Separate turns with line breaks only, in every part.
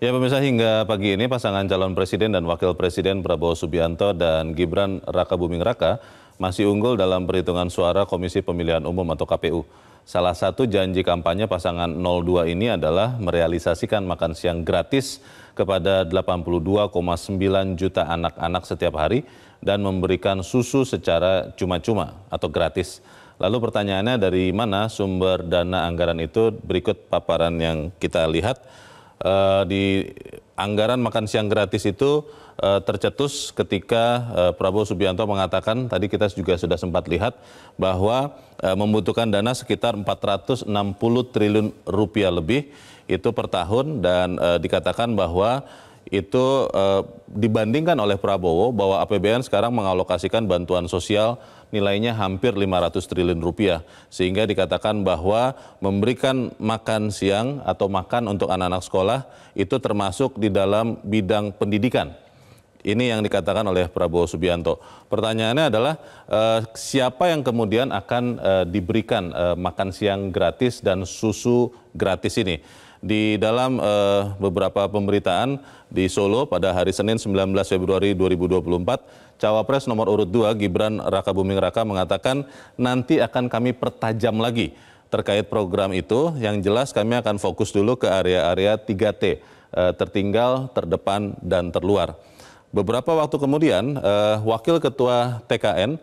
Ya pemirsa hingga pagi ini pasangan calon presiden dan wakil presiden Prabowo Subianto dan Gibran Raka Buming Raka masih unggul dalam perhitungan suara Komisi Pemilihan Umum atau KPU. Salah satu janji kampanye pasangan 02 ini adalah merealisasikan makan siang gratis kepada 82,9 juta anak-anak setiap hari dan memberikan susu secara cuma-cuma atau gratis. Lalu pertanyaannya dari mana sumber dana anggaran itu berikut paparan yang kita lihat uh, di anggaran makan siang gratis itu uh, tercetus ketika uh, Prabowo Subianto mengatakan tadi kita juga sudah sempat lihat bahwa uh, membutuhkan dana sekitar 460 triliun rupiah lebih itu per tahun dan uh, dikatakan bahwa itu uh, dibandingkan oleh Prabowo bahwa APBN sekarang mengalokasikan bantuan sosial nilainya hampir 500 triliun rupiah sehingga dikatakan bahwa memberikan makan siang atau makan untuk anak-anak sekolah itu termasuk di dalam bidang pendidikan. Ini yang dikatakan oleh Prabowo Subianto. Pertanyaannya adalah eh, siapa yang kemudian akan eh, diberikan makan siang gratis dan susu gratis ini. Di dalam uh, beberapa pemberitaan di Solo pada hari Senin 19 Februari 2024, Cawapres nomor urut 2 Gibran Raka Buming Raka mengatakan nanti akan kami pertajam lagi terkait program itu. Yang jelas kami akan fokus dulu ke area-area 3T, uh, eh, tertinggal, terdepan, dan terluar. Beberapa waktu kemudian, uh, Wakil Ketua TKN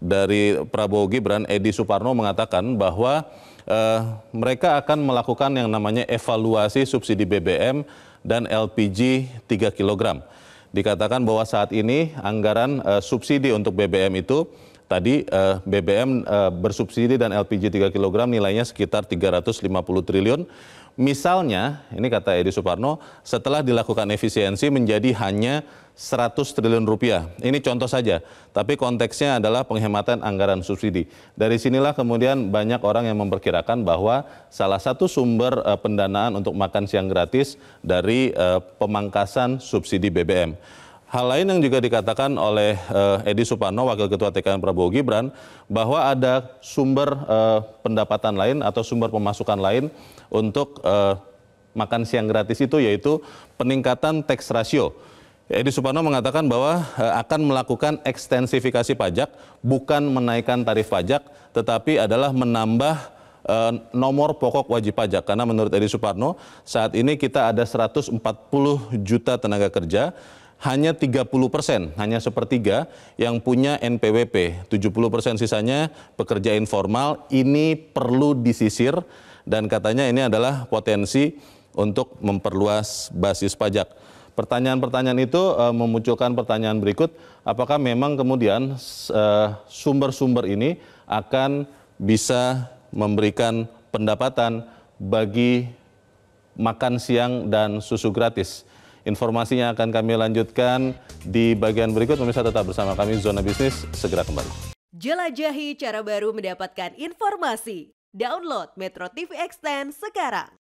dari Prabowo Gibran, Edi Suparno mengatakan bahwa uh, mereka akan melakukan yang namanya evaluasi subsidi BBM dan LPG 3 kg. Dikatakan bahwa saat ini anggaran uh, subsidi untuk BBM itu tadi eh, BBM eh, bersubsidi dan LPG 3 kg nilainya sekitar 350 triliun. Misalnya, ini kata Edi Suparno, setelah dilakukan efisiensi menjadi hanya 100 triliun rupiah. Ini contoh saja, tapi konteksnya adalah penghematan anggaran subsidi. Dari sinilah kemudian banyak orang yang memperkirakan bahwa salah satu sumber eh, pendanaan untuk makan siang gratis dari eh, pemangkasan subsidi BBM. Hal lain yang juga dikatakan oleh uh, Edi Suparno, Wakil Ketua TKN Prabowo Gibran, bahwa ada sumber uh, pendapatan lain atau sumber pemasukan lain untuk uh, makan siang gratis itu, yaitu peningkatan tax ratio. Edi Suparno mengatakan bahwa akan melakukan ekstensifikasi pajak, bukan menaikkan tarif pajak, tetapi adalah menambah nomor pokok wajib pajak karena menurut Edi Suparno saat ini kita ada 140 juta tenaga kerja hanya 30 persen, hanya sepertiga yang punya NPWP. 70 persen sisanya pekerja informal, ini perlu disisir dan katanya ini adalah potensi untuk memperluas basis pajak. Pertanyaan-pertanyaan itu e, memunculkan pertanyaan berikut, apakah memang kemudian eh, sumber-sumber e, ini akan bisa memberikan pendapatan bagi makan siang dan susu gratis? Informasinya akan kami lanjutkan di bagian berikut. Pemirsa tetap bersama kami Zona Bisnis segera kembali. Jelajahi cara baru mendapatkan informasi. Download Metro TV Extend sekarang.